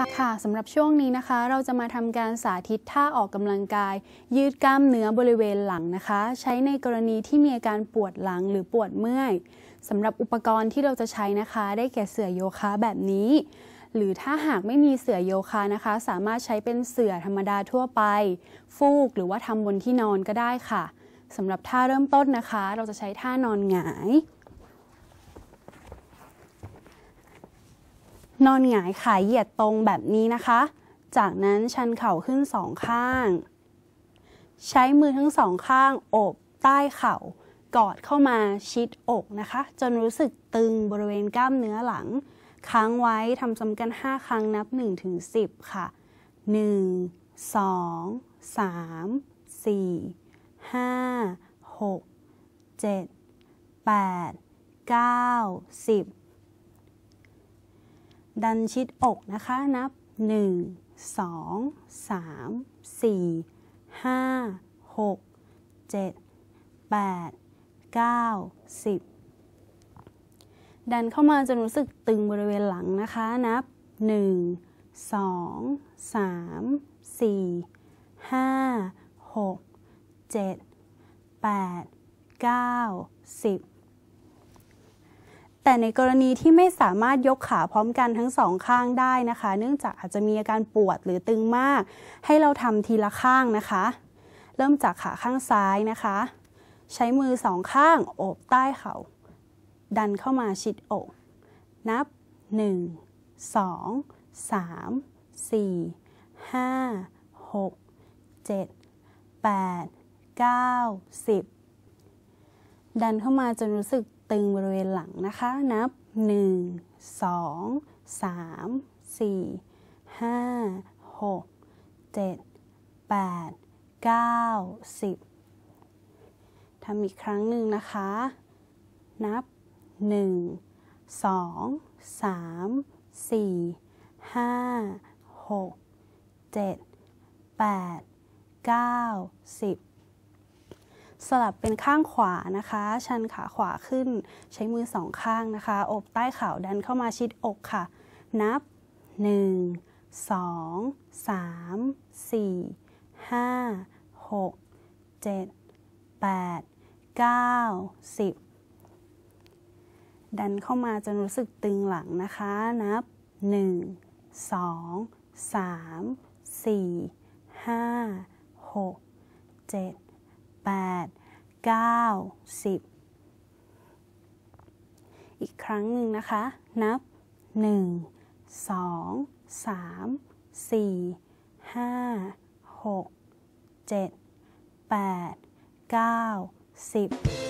ค่ะค่ะสำหรับช่วงนี้นะคะเราจะมาทำการสาธิตท่าออกกำลังกาย ยืดกล้ามเนื้อบริเวณหลังนะคะ ใช้ในกรณีที่มีอาการปวดหลังหรือปวดเมื่อยสำหรับอุปกรณ์ที่เราจะใช้นะคะ ได้แก่เสื่อโยคะแบบนี้ หรือถ้าหากไม่มีเสื่อโยคะนะคะ สามารถใช้เป็นเสื่อธรรมดาทั่วไป ฟูกหรือว่าทำบนที่นอนก็ได้ค่ะสำหรับท่าเริ่มต้นนะคะ เราจะใช้ท่านอนหงายนอนหงายขาเหยียดตรงแบบนี้นะคะ จากนั้นชันเข่าขึ้นสองข้าง ใช้มือทั้งสองข้างโอบ ใต้เข่า กอดเข้ามาชิดอกนะคะ จนรู้สึกตึงบริเวณกล้ามเนื้อหลัง ค้างไว้ทำซ้ำกัน 5 ครั้งนับ 1 ถึง 10 ค่ะ 1 2 3 4 5 6 7 8 9 10ดันชิดอกนะคะ นับ1 2 3 4 5 6 7 8 9 10 ดันเข้ามาจนรู้สึกตึงบริเวณหลังนะคะนับ1 2 3 4 5 6 7 8 9 10แต่ในกรณีที่ไม่สามารถยกขาพร้อมกันทั้งสองข้างได้นะคะ เนื่องจากอาจจะมีอาการปวดหรือตึงมาก ให้เราทำทีละข้างนะคะ เริ่มจากขาข้างซ้ายนะคะ ใช้มือสองข้างโอบใต้เขา่า ดันเข้ามาชิดอก นับ 1 2 3 4 5 6 7 8 9 10 ดันเข้ามาจนรู้สึกตึงบริเวณหลังนะคะ นับ1 2 3 4 5 6 7 8 9 10 ทำอีกครั้งหนึ่งนะคะ นับ1 2 3 4 5 6 7 8 9 10สลับเป็นข้างขวานะคะ ชันขาขวาขึ้น ใช้มือสองข้างนะคะ อบใต้ข่าดันเข้ามาชิดอกค่ะ นับ 1 2 3 4 5 6 7 8 9 10 ดันเข้ามาจนรู้สึกตึงหลังนะคะ นับ 1 2 3 4 5 6 7 8 9 10 อีกครั้งหนึ่งนะคะ นับ 1 2 3 4 5 6 7 8 9 10